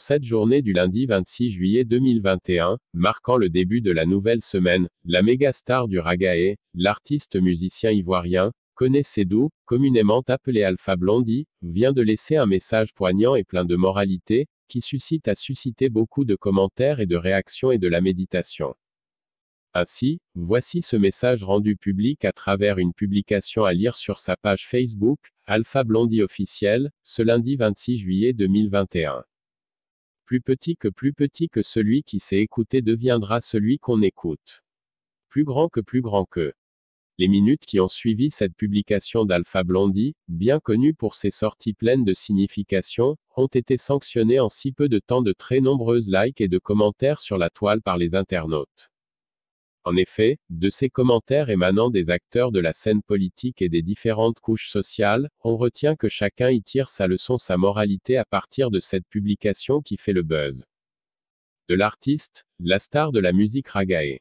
cette journée du lundi 26 juillet 2021, marquant le début de la nouvelle semaine, la mégastar du ragae, l'artiste musicien ivoirien, connaissez Sédou, communément appelé Alpha Blondie, vient de laisser un message poignant et plein de moralité, qui suscite à susciter beaucoup de commentaires et de réactions et de la méditation. Ainsi, voici ce message rendu public à travers une publication à lire sur sa page Facebook, Alpha Blondie officielle, ce lundi 26 juillet 2021. Plus petit que plus petit que celui qui s'est écouté deviendra celui qu'on écoute. Plus grand que plus grand que. Les minutes qui ont suivi cette publication d'Alpha Blondie, bien connue pour ses sorties pleines de signification, ont été sanctionnées en si peu de temps de très nombreuses likes et de commentaires sur la toile par les internautes. En effet, de ces commentaires émanant des acteurs de la scène politique et des différentes couches sociales, on retient que chacun y tire sa leçon, sa moralité à partir de cette publication qui fait le buzz. De l'artiste, la star de la musique ragae.